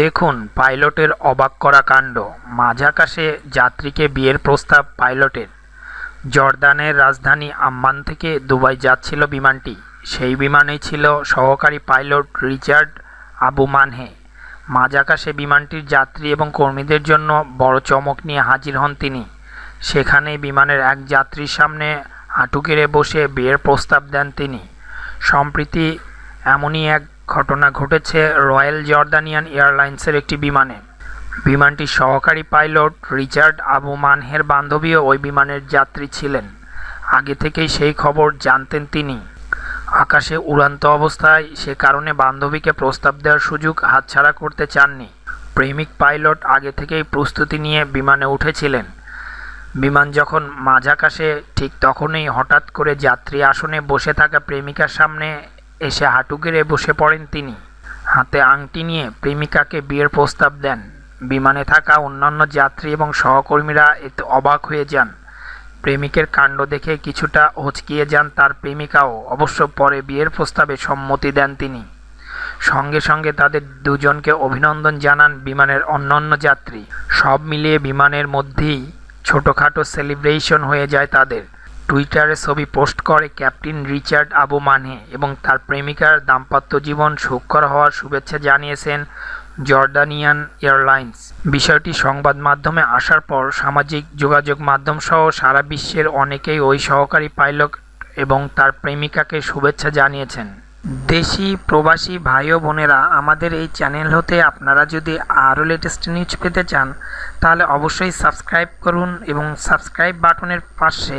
দেখুন পাইলটের অবাক করা কাণ্ড মাঝাকাশে যাত্রীকে বিয়ের প্রস্তাব পাইলটের জর্দানের রাজধানী আম্মান থেকে দুবাই যাচ্ছিল বিমানটি সেই বিমানে ছিল সহকারী পাইলট রিচার্ড আবু মানহে মাঝাকাশে বিমানটির যাত্রী এবং কর্মীদের জন্য বড় চমক নিয়ে হাজির হন তিনি সেখানে বিমানের এক যাত্রীর সামনে হাঁটু বসে বিয়ের প্রস্তাব দেন তিনি সম্প্রতি এমনই এক ঘটনা ঘটেছে রয়্যাল জর্দানিয়ান এয়ারলাইন্সের একটি বিমানে বিমানটির সহকারী পাইলট রিচার্ড আবু মানহের বান্ধবীও ওই বিমানের যাত্রী ছিলেন আগে থেকেই সেই খবর জানতেন তিনি আকাশে উড়ান্ত অবস্থায় সে কারণে বান্ধবীকে প্রস্তাব দেওয়ার সুযোগ হাতছাড়া করতে চাননি প্রেমিক পাইলট আগে থেকেই প্রস্তুতি নিয়ে বিমানে উঠেছিলেন বিমান যখন মাঝাকাশে ঠিক তখনই হঠাৎ করে যাত্রী আসনে বসে থাকা প্রেমিকার সামনে এসে হাঁটু গেড়ে বসে পড়েন তিনি হাতে আংটি নিয়ে প্রেমিকাকে বিয়ের প্রস্তাব দেন বিমানে থাকা অন্যান্য যাত্রী এবং সহকর্মীরা এতে অবাক হয়ে যান প্রেমিকের কাণ্ড দেখে কিছুটা হচকিয়ে যান তার প্রেমিকাও অবশ্য পরে বিয়ের প্রস্তাবে সম্মতি দেন তিনি সঙ্গে সঙ্গে তাদের দুজনকে অভিনন্দন জানান বিমানের অন্যান্য যাত্রী সব মিলিয়ে বিমানের মধ্যেই ছোটোখাটো সেলিব্রেশন হয়ে যায় তাদের টুইটারে ছবি পোস্ট করে ক্যাপ্টেন রিচার্ড আবু মানে এবং তার প্রেমিকার দাম্পত্য জীবন সুখকর হওয়ার শুভেচ্ছা জানিয়েছেন জর্দানিয়ান এয়ারলাইন্স বিষয়টি সংবাদ মাধ্যমে আসার পর সামাজিক যোগাযোগ মাধ্যম সহ সারা বিশ্বের অনেকেই ওই সহকারী পাইলট এবং তার প্রেমিকাকে শুভেচ্ছা জানিয়েছেন দেশি প্রবাসী ভাই ও বোনেরা আমাদের এই চ্যানেল হতে আপনারা যদি আরও লেটেস্ট নিউজ পেতে চান তাহলে অবশ্যই সাবস্ক্রাইব করুন এবং সাবস্ক্রাইব বাটনের পাশে